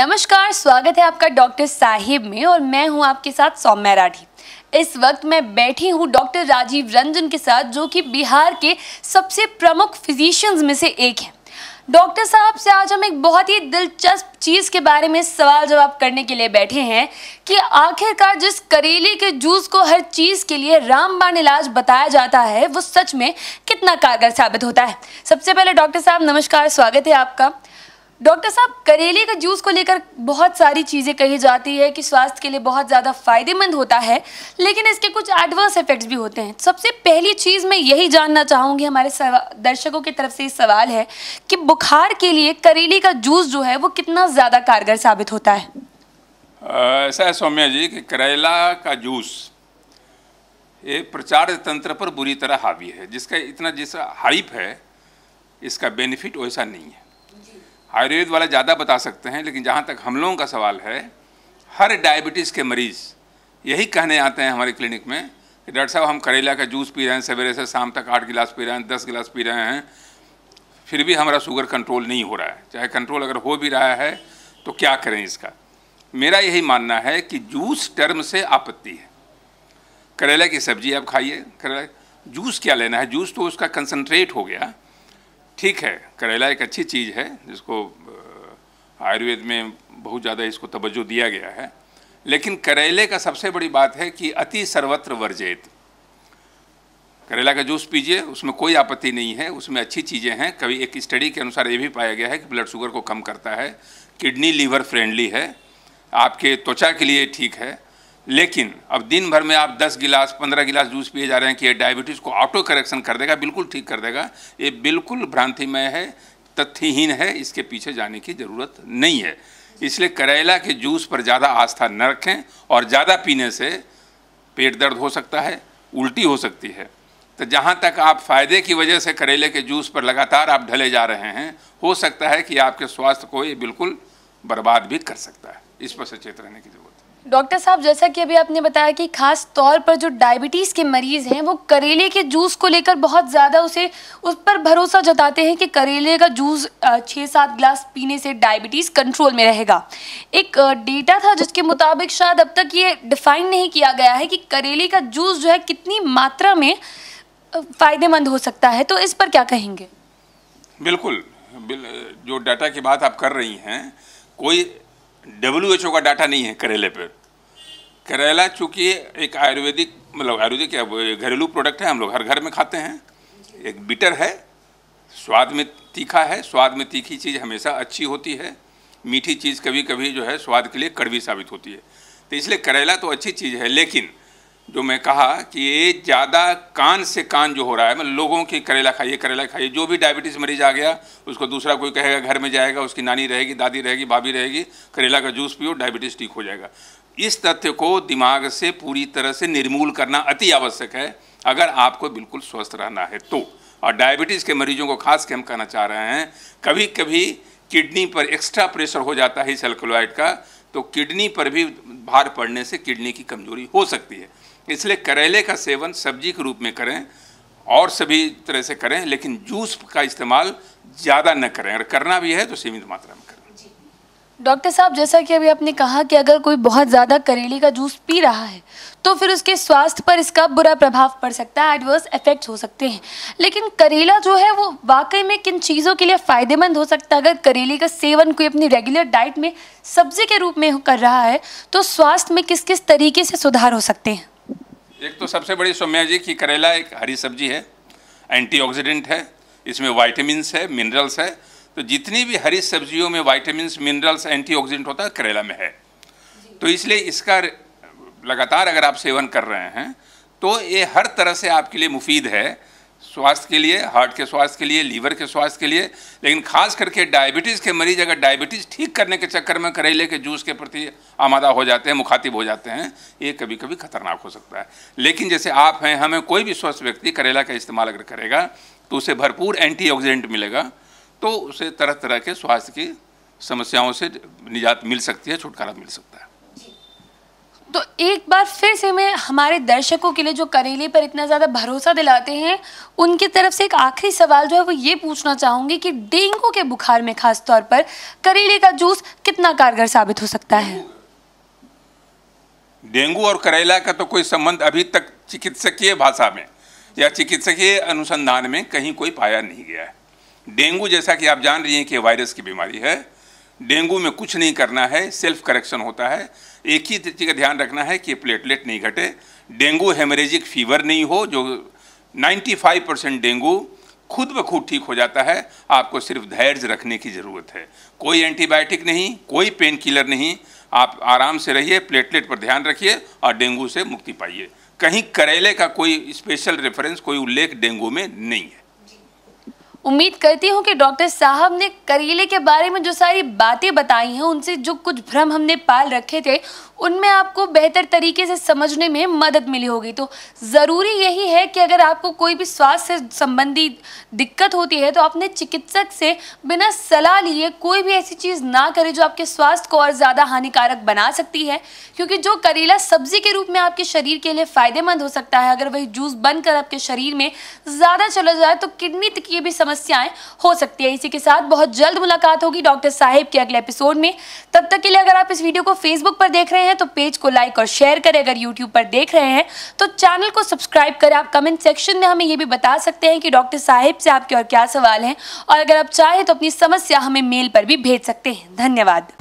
नमस्कार स्वागत है आपका डॉक्टर साहिब में और मैं हूं आपके साथ सौम्या राठी इस वक्त मैं बैठी हूं डॉक्टर राजीव रंजन के साथ जो कि बिहार के सबसे प्रमुख फिजिशियंस में से एक हैं डॉक्टर साहब से आज हम एक बहुत ही दिलचस्प चीज़ के बारे में सवाल जवाब करने के लिए बैठे हैं कि आखिरकार जिस करेले के जूस को हर चीज़ के लिए रामबाण इलाज बताया जाता है वो सच में कितना कारगर साबित होता है सबसे पहले डॉक्टर साहब नमस्कार स्वागत है आपका डॉक्टर साहब करेले का जूस को लेकर बहुत सारी चीज़ें कही जाती है कि स्वास्थ्य के लिए बहुत ज़्यादा फायदेमंद होता है लेकिन इसके कुछ एडवर्स इफेक्ट्स भी होते हैं सबसे पहली चीज़ मैं यही जानना चाहूँगी हमारे दर्शकों की तरफ से सवाल है कि बुखार के लिए करेले का जूस जो है वो कितना ज़्यादा कारगर साबित होता है ऐसा है सौम्या जी कि करेला का जूस ये प्रचार तंत्र पर बुरी तरह हावी है जिसका इतना जैसा हाइप है इसका बेनिफिट वैसा नहीं है आयुर्वेद वाला ज़्यादा बता सकते हैं लेकिन जहाँ तक हम लोगों का सवाल है हर डायबिटीज़ के मरीज़ यही कहने आते हैं हमारे क्लिनिक में कि डॉक्टर साहब हम करेला का जूस पी रहे हैं सवेरे से शाम तक आठ गिलास पी रहे हैं दस गिलास पी रहे हैं फिर भी हमारा शुगर कंट्रोल नहीं हो रहा है चाहे कंट्रोल अगर हो भी रहा है तो क्या करें इसका मेरा यही मानना है कि जूस टर्म से आपत्ति है करेला की सब्जी आप खाइए करेला जूस क्या लेना है जूस तो उसका कंसनट्रेट हो गया ठीक है करेला एक अच्छी चीज़ है जिसको आयुर्वेद में बहुत ज़्यादा इसको तवज्जो दिया गया है लेकिन करेले का सबसे बड़ी बात है कि अति सर्वत्र वर्जित करेला का जूस पीजिए उसमें कोई आपत्ति नहीं है उसमें अच्छी चीज़ें हैं कभी एक स्टडी के अनुसार ये भी पाया गया है कि ब्लड शुगर को कम करता है किडनी लीवर फ्रेंडली है आपके त्वचा के लिए ठीक है लेकिन अब दिन भर में आप 10 गिलास 15 गिलास जूस पिए जा रहे हैं कि ये डायबिटीज़ को ऑटो करेक्शन कर देगा बिल्कुल ठीक कर देगा ये बिल्कुल भ्रांतिमय है तथ्यहीन है इसके पीछे जाने की ज़रूरत नहीं है इसलिए करेला के जूस पर ज़्यादा आस्था न रखें और ज़्यादा पीने से पेट दर्द हो सकता है उल्टी हो सकती है तो जहाँ तक आप फ़ायदे की वजह से करेले के जूस पर लगातार आप ढले जा रहे हैं हो सकता है कि आपके स्वास्थ्य को ये बिल्कुल बर्बाद भी कर सकता है इस पर सचेत रहने की जरूरत है डॉक्टर साहब जैसा कि अभी आपने बताया कि खास तौर पर जो डायबिटीज़ के मरीज़ हैं वो करेले के जूस को लेकर बहुत ज़्यादा उसे उस पर भरोसा जताते हैं कि करेले का जूस छः सात ग्लास पीने से डायबिटीज़ कंट्रोल में रहेगा एक डेटा था जिसके मुताबिक शायद अब तक ये डिफाइन नहीं किया गया है कि करेले का जूस जो है कितनी मात्रा में फ़ायदेमंद हो सकता है तो इस पर क्या कहेंगे बिल्कुल जो डाटा की बात आप कर रही हैं कोई डब्ल्यू एच ओ का डाटा नहीं है करेले पर करेला चूँकि एक आयुर्वेदिक मतलब आयुर्वेदिक घरेलू प्रोडक्ट है हम लोग हर घर में खाते हैं एक बिटर है स्वाद में तीखा है स्वाद में तीखी चीज़ हमेशा अच्छी होती है मीठी चीज़ कभी कभी जो है स्वाद के लिए कड़वी साबित होती है तो इसलिए करेला तो अच्छी चीज़ है लेकिन जो तो मैं कहा कि ये ज़्यादा कान से कान जो हो रहा है मतलब लोगों की करेला खाइए करेला खाइए जो भी डायबिटीज़ मरीज आ गया उसको दूसरा कोई कहेगा घर में जाएगा उसकी नानी रहेगी दादी रहेगी भाभी रहेगी करेला का जूस पियो डायबिटीज़ ठीक हो जाएगा इस तथ्य को दिमाग से पूरी तरह से निर्मूल करना अति आवश्यक है अगर आपको बिल्कुल स्वस्थ रहना है तो और डायबिटीज़ के मरीजों को खास के हम कहना चाह रहे हैं कभी कभी किडनी पर एक्स्ट्रा प्रेशर हो जाता है इस का तो किडनी पर भी भार पड़ने से किडनी की कमजोरी हो सकती है इसलिए करेले का सेवन सब्जी के रूप में करें और सभी तरह से करें लेकिन जूस का इस्तेमाल ज़्यादा न करें अगर करना भी है तो सीमित मात्रा में करें डॉक्टर साहब जैसा कि अभी आपने कहा कि अगर कोई बहुत ज़्यादा करेले का जूस पी रहा है तो फिर उसके स्वास्थ्य पर इसका बुरा प्रभाव पड़ सकता है एडवर्स इफेक्ट्स हो सकते हैं लेकिन करेला जो है वो वाकई में किन चीज़ों के लिए फ़ायदेमंद हो सकता है अगर करेले का सेवन कोई अपनी रेगुलर डाइट में सब्जी के रूप में कर रहा है तो स्वास्थ्य में किस किस तरीके से सुधार हो सकते हैं एक तो सबसे बड़ी सौम्या जी कि करेला एक हरी सब्जी है एंटीऑक्सीडेंट है इसमें वाइटामस है मिनरल्स है तो जितनी भी हरी सब्जियों में वाइटामस मिनरल्स एंटीऑक्सीडेंट होता है करेला में है तो इसलिए इसका लगातार अगर आप सेवन कर रहे हैं तो ये हर तरह से आपके लिए मुफीद है स्वास्थ्य के लिए हार्ट के स्वास्थ्य के लिए लीवर के स्वास्थ्य के लिए लेकिन खास करके डायबिटीज़ के मरीज अगर डायबिटीज़ ठीक करने के चक्कर में करेले के जूस के प्रति आमादा हो जाते हैं मुखातिब हो जाते हैं ये कभी कभी खतरनाक हो सकता है लेकिन जैसे आप हैं हमें कोई भी स्वस्थ व्यक्ति करेला का इस्तेमाल अगर करेगा तो उसे भरपूर एंटीऑक्सीडेंट मिलेगा तो उसे तरह तरह के स्वास्थ्य की समस्याओं से निजात मिल सकती है छुटकारा मिल सकता है तो एक बार फिर से मैं हमारे दर्शकों के लिए जो करेले पर इतना ज़्यादा भरोसा दिलाते हैं उनकी तरफ से एक आखिरी सवाल जो है वो ये पूछना चाहूँगी कि डेंगू के बुखार में खास तौर पर करेले का जूस कितना कारगर साबित हो सकता है डेंगू और करेला का तो कोई संबंध अभी तक चिकित्सकीय भाषा में या चिकित्सकीय अनुसंधान में कहीं कोई पाया नहीं गया है डेंगू जैसा कि आप जान रही हैं कि वायरस की बीमारी है डेंगू में कुछ नहीं करना है सेल्फ करेक्शन होता है एक ही चीज़ का ध्यान रखना है कि प्लेटलेट नहीं घटे डेंगू हेमरेजिक फीवर नहीं हो जो 95 परसेंट डेंगू खुद ब खुद ठीक हो जाता है आपको सिर्फ धैर्य रखने की ज़रूरत है कोई एंटीबायोटिक नहीं कोई पेन किलर नहीं आप आराम से रहिए प्लेटलेट पर ध्यान रखिए और डेंगू से मुक्ति पाइए कहीं करेले का कोई स्पेशल रेफरेंस कोई उल्लेख डेंगू में नहीं है उम्मीद करती हूँ कि डॉक्टर साहब ने करेले के बारे में जो सारी बातें बताई हैं उनसे जो कुछ भ्रम हमने पाल रखे थे उनमें आपको बेहतर तरीके से समझने में मदद मिली होगी तो ज़रूरी यही है कि अगर आपको कोई भी स्वास्थ्य से संबंधी दिक्कत होती है तो अपने चिकित्सक से बिना सलाह लिए कोई भी ऐसी चीज़ ना करें जो आपके स्वास्थ्य को और ज़्यादा हानिकारक बना सकती है क्योंकि जो करेला सब्जी के रूप में आपके शरीर के लिए फ़ायदेमंद हो सकता है अगर वही जूस बनकर आपके शरीर में ज़्यादा चला जाए तो किडनी की भी समझ समस्याएं हो सकती है इसी के साथ बहुत जल्द मुलाकात होगी डॉक्टर साहिब के अगले एपिसोड में तब तक के लिए अगर आप इस वीडियो को फेसबुक पर देख रहे हैं तो पेज को लाइक और शेयर करें अगर यूट्यूब पर देख रहे हैं तो चैनल को सब्सक्राइब करें आप कमेंट सेक्शन में हमें ये भी बता सकते हैं कि डॉक्टर साहिब से आपके और क्या सवाल हैं और अगर आप चाहें तो अपनी समस्या हमें मेल पर भी भेज सकते हैं धन्यवाद